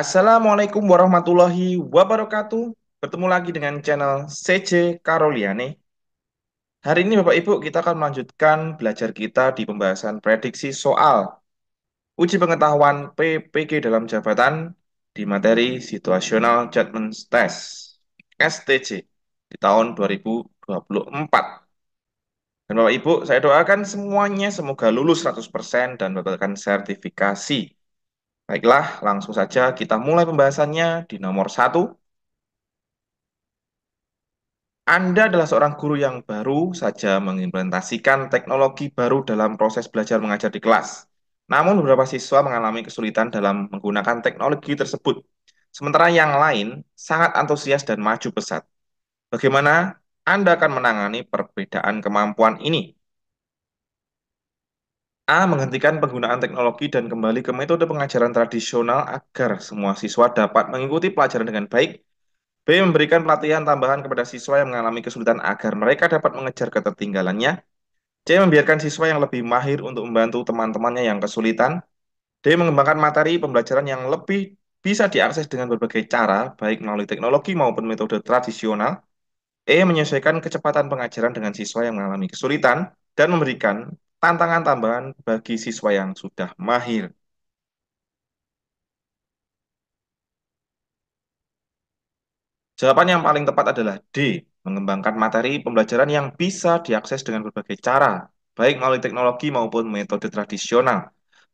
Assalamualaikum warahmatullahi wabarakatuh. Bertemu lagi dengan channel CC Karoliane. Hari ini Bapak Ibu kita akan melanjutkan belajar kita di pembahasan prediksi soal uji pengetahuan PPG dalam jabatan di materi situational judgment test STJ di tahun 2024. Dan Bapak Ibu, saya doakan semuanya semoga lulus 100% dan mendapatkan sertifikasi Baiklah, langsung saja kita mulai pembahasannya di nomor satu. Anda adalah seorang guru yang baru saja mengimplementasikan teknologi baru dalam proses belajar mengajar di kelas. Namun beberapa siswa mengalami kesulitan dalam menggunakan teknologi tersebut. Sementara yang lain sangat antusias dan maju pesat. Bagaimana Anda akan menangani perbedaan kemampuan ini? A. Menghentikan penggunaan teknologi dan kembali ke metode pengajaran tradisional agar semua siswa dapat mengikuti pelajaran dengan baik. B. Memberikan pelatihan tambahan kepada siswa yang mengalami kesulitan agar mereka dapat mengejar ketertinggalannya. C. Membiarkan siswa yang lebih mahir untuk membantu teman-temannya yang kesulitan. D. Mengembangkan materi pembelajaran yang lebih bisa diakses dengan berbagai cara, baik melalui teknologi maupun metode tradisional. E. Menyesuaikan kecepatan pengajaran dengan siswa yang mengalami kesulitan dan memberikan tantangan tambahan bagi siswa yang sudah mahir. Jawaban yang paling tepat adalah D. Mengembangkan materi pembelajaran yang bisa diakses dengan berbagai cara, baik melalui teknologi maupun metode tradisional.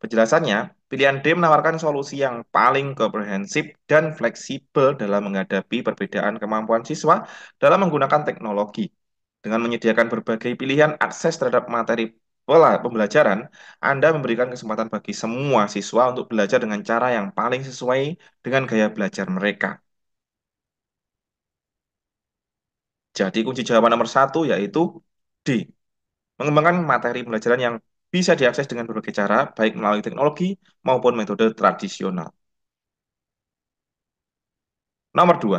Penjelasannya, pilihan D menawarkan solusi yang paling komprehensif dan fleksibel dalam menghadapi perbedaan kemampuan siswa dalam menggunakan teknologi. Dengan menyediakan berbagai pilihan akses terhadap materi pola pembelajaran, Anda memberikan kesempatan bagi semua siswa untuk belajar dengan cara yang paling sesuai dengan gaya belajar mereka. Jadi kunci jawaban nomor satu yaitu D. Mengembangkan materi pembelajaran yang bisa diakses dengan berbagai cara, baik melalui teknologi maupun metode tradisional. Nomor dua,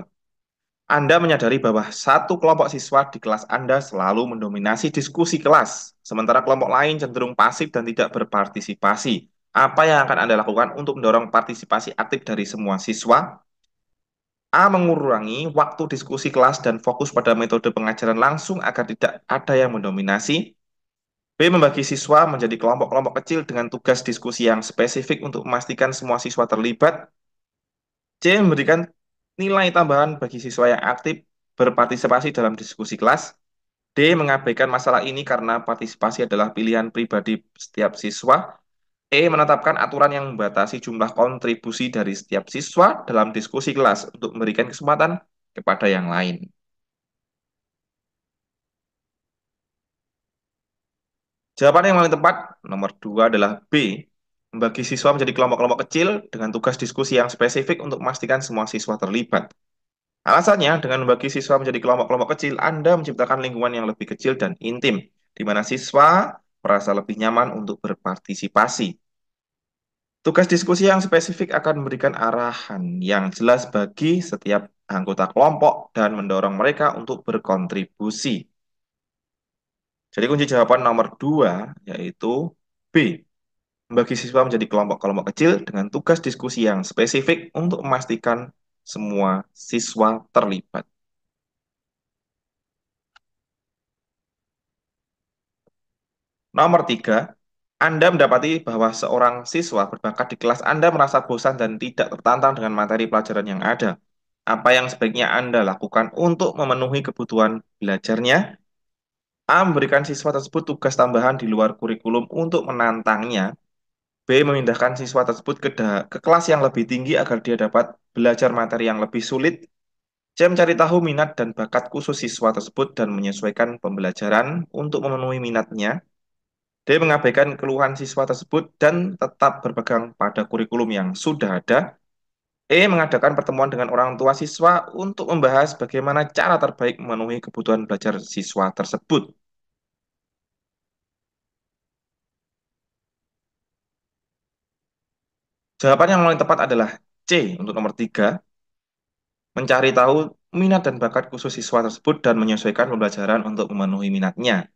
anda menyadari bahwa satu kelompok siswa di kelas Anda selalu mendominasi diskusi kelas, sementara kelompok lain cenderung pasif dan tidak berpartisipasi. Apa yang akan Anda lakukan untuk mendorong partisipasi aktif dari semua siswa? A. Mengurangi waktu diskusi kelas dan fokus pada metode pengajaran langsung agar tidak ada yang mendominasi. B. Membagi siswa menjadi kelompok-kelompok kecil dengan tugas diskusi yang spesifik untuk memastikan semua siswa terlibat. C. Memberikan nilai tambahan bagi siswa yang aktif berpartisipasi dalam diskusi kelas. D. Mengabaikan masalah ini karena partisipasi adalah pilihan pribadi setiap siswa. E. Menetapkan aturan yang membatasi jumlah kontribusi dari setiap siswa dalam diskusi kelas untuk memberikan kesempatan kepada yang lain. Jawaban yang paling tepat nomor 2 adalah B membagi siswa menjadi kelompok-kelompok kecil dengan tugas diskusi yang spesifik untuk memastikan semua siswa terlibat. Alasannya, dengan membagi siswa menjadi kelompok-kelompok kecil, Anda menciptakan lingkungan yang lebih kecil dan intim, di mana siswa merasa lebih nyaman untuk berpartisipasi. Tugas diskusi yang spesifik akan memberikan arahan yang jelas bagi setiap anggota kelompok dan mendorong mereka untuk berkontribusi. Jadi kunci jawaban nomor dua yaitu B membagi siswa menjadi kelompok-kelompok kecil dengan tugas diskusi yang spesifik untuk memastikan semua siswa terlibat. Nomor tiga, Anda mendapati bahwa seorang siswa berbakat di kelas Anda merasa bosan dan tidak tertantang dengan materi pelajaran yang ada. Apa yang sebaiknya Anda lakukan untuk memenuhi kebutuhan belajarnya? A. Memberikan siswa tersebut tugas tambahan di luar kurikulum untuk menantangnya B. Memindahkan siswa tersebut ke, ke kelas yang lebih tinggi agar dia dapat belajar materi yang lebih sulit. C. Mencari tahu minat dan bakat khusus siswa tersebut dan menyesuaikan pembelajaran untuk memenuhi minatnya. D. Mengabaikan keluhan siswa tersebut dan tetap berpegang pada kurikulum yang sudah ada. E. Mengadakan pertemuan dengan orang tua siswa untuk membahas bagaimana cara terbaik memenuhi kebutuhan belajar siswa tersebut. Jawaban yang paling tepat adalah C untuk nomor 3. Mencari tahu minat dan bakat khusus siswa tersebut dan menyesuaikan pembelajaran untuk memenuhi minatnya.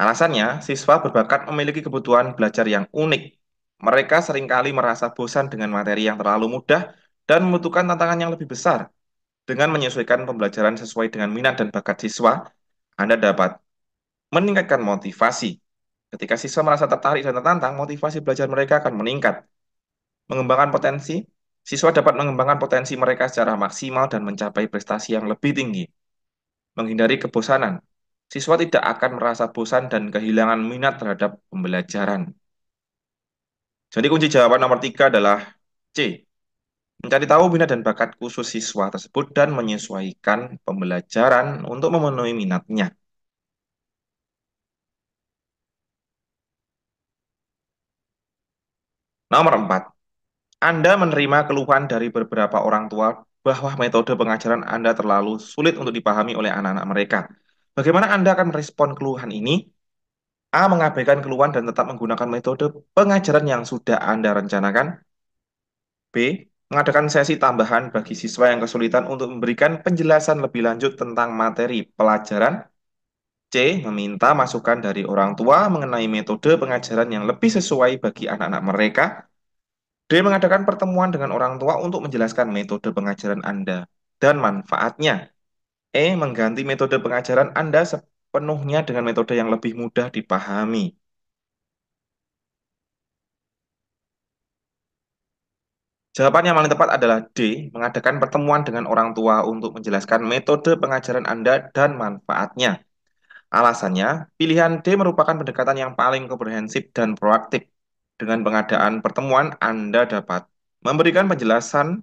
Alasannya, siswa berbakat memiliki kebutuhan belajar yang unik. Mereka seringkali merasa bosan dengan materi yang terlalu mudah dan membutuhkan tantangan yang lebih besar. Dengan menyesuaikan pembelajaran sesuai dengan minat dan bakat siswa, Anda dapat meningkatkan motivasi. Ketika siswa merasa tertarik dan tertantang, motivasi belajar mereka akan meningkat mengembangkan potensi, siswa dapat mengembangkan potensi mereka secara maksimal dan mencapai prestasi yang lebih tinggi. Menghindari kebosanan, siswa tidak akan merasa bosan dan kehilangan minat terhadap pembelajaran. Jadi kunci jawaban nomor tiga adalah C. Mencari tahu minat dan bakat khusus siswa tersebut dan menyesuaikan pembelajaran untuk memenuhi minatnya. Nomor 4. Anda menerima keluhan dari beberapa orang tua bahwa metode pengajaran Anda terlalu sulit untuk dipahami oleh anak-anak mereka. Bagaimana Anda akan merespon keluhan ini? A. Mengabaikan keluhan dan tetap menggunakan metode pengajaran yang sudah Anda rencanakan. B. Mengadakan sesi tambahan bagi siswa yang kesulitan untuk memberikan penjelasan lebih lanjut tentang materi pelajaran. C. Meminta masukan dari orang tua mengenai metode pengajaran yang lebih sesuai bagi anak-anak mereka. D. Mengadakan pertemuan dengan orang tua untuk menjelaskan metode pengajaran Anda dan manfaatnya. E. Mengganti metode pengajaran Anda sepenuhnya dengan metode yang lebih mudah dipahami. Jawaban yang paling tepat adalah D. Mengadakan pertemuan dengan orang tua untuk menjelaskan metode pengajaran Anda dan manfaatnya. Alasannya, pilihan D merupakan pendekatan yang paling komprehensif dan proaktif dengan pengadaan pertemuan, Anda dapat memberikan penjelasan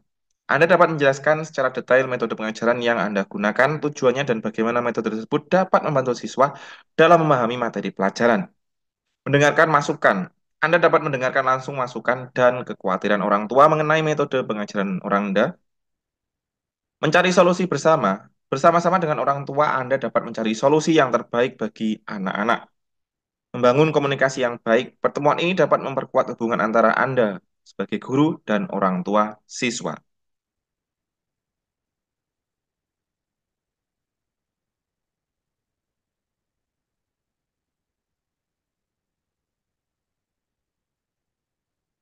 anda dapat menjelaskan secara detail metode pengajaran yang Anda gunakan, tujuannya, dan bagaimana metode tersebut dapat membantu siswa dalam memahami materi pelajaran. Mendengarkan masukan. Anda dapat mendengarkan langsung masukan dan kekhawatiran orang tua mengenai metode pengajaran orang Anda. Mencari solusi bersama. Bersama-sama dengan orang tua, Anda dapat mencari solusi yang terbaik bagi anak-anak. Membangun komunikasi yang baik, pertemuan ini dapat memperkuat hubungan antara Anda sebagai guru dan orang tua siswa.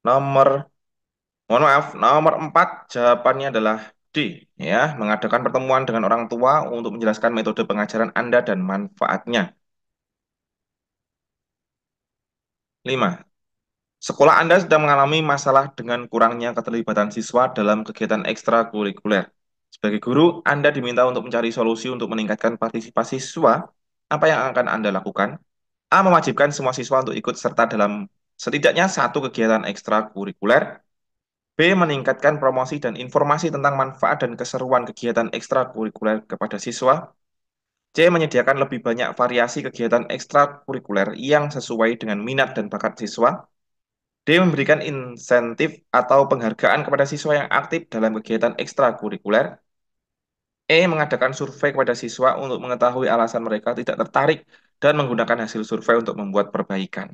Nomor Mohon maaf, nomor 4 jawabannya adalah D ya, mengadakan pertemuan dengan orang tua untuk menjelaskan metode pengajaran Anda dan manfaatnya. 5. Sekolah Anda sedang mengalami masalah dengan kurangnya keterlibatan siswa dalam kegiatan ekstrakurikuler. Sebagai guru, Anda diminta untuk mencari solusi untuk meningkatkan partisipasi siswa. Apa yang akan Anda lakukan? A. Mewajibkan semua siswa untuk ikut serta dalam setidaknya satu kegiatan ekstrakurikuler. B. Meningkatkan promosi dan informasi tentang manfaat dan keseruan kegiatan ekstrakurikuler kepada siswa. C. Menyediakan lebih banyak variasi kegiatan ekstrakurikuler yang sesuai dengan minat dan bakat siswa. D. Memberikan insentif atau penghargaan kepada siswa yang aktif dalam kegiatan ekstrakurikuler. E. Mengadakan survei kepada siswa untuk mengetahui alasan mereka tidak tertarik dan menggunakan hasil survei untuk membuat perbaikan.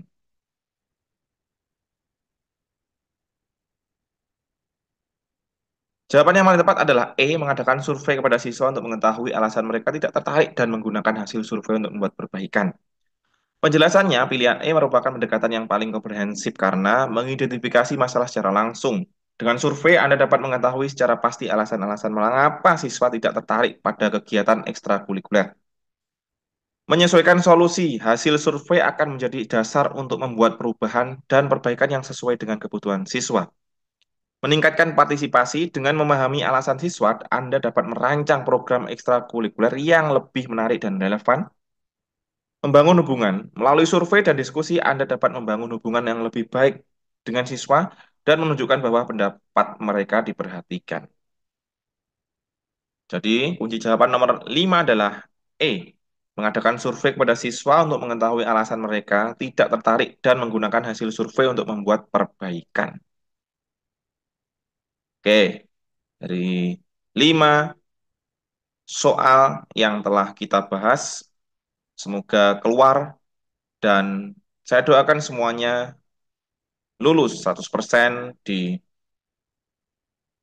Jawaban yang paling tepat adalah E, mengadakan survei kepada siswa untuk mengetahui alasan mereka tidak tertarik dan menggunakan hasil survei untuk membuat perbaikan. Penjelasannya, pilihan E merupakan pendekatan yang paling komprehensif karena mengidentifikasi masalah secara langsung. Dengan survei, Anda dapat mengetahui secara pasti alasan-alasan mengapa siswa tidak tertarik pada kegiatan ekstrakurikuler. Menyesuaikan solusi, hasil survei akan menjadi dasar untuk membuat perubahan dan perbaikan yang sesuai dengan kebutuhan siswa. Meningkatkan partisipasi dengan memahami alasan siswa, Anda dapat merancang program ekstrakurikuler yang lebih menarik dan relevan. Membangun hubungan. Melalui survei dan diskusi, Anda dapat membangun hubungan yang lebih baik dengan siswa dan menunjukkan bahwa pendapat mereka diperhatikan. Jadi, kunci jawaban nomor 5 adalah E. Mengadakan survei kepada siswa untuk mengetahui alasan mereka tidak tertarik dan menggunakan hasil survei untuk membuat perbaikan. Oke, dari lima soal yang telah kita bahas, semoga keluar dan saya doakan semuanya lulus 100% di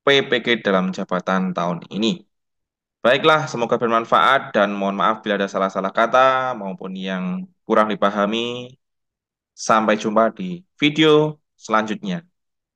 PPG dalam jabatan tahun ini. Baiklah, semoga bermanfaat dan mohon maaf bila ada salah-salah kata maupun yang kurang dipahami. Sampai jumpa di video selanjutnya.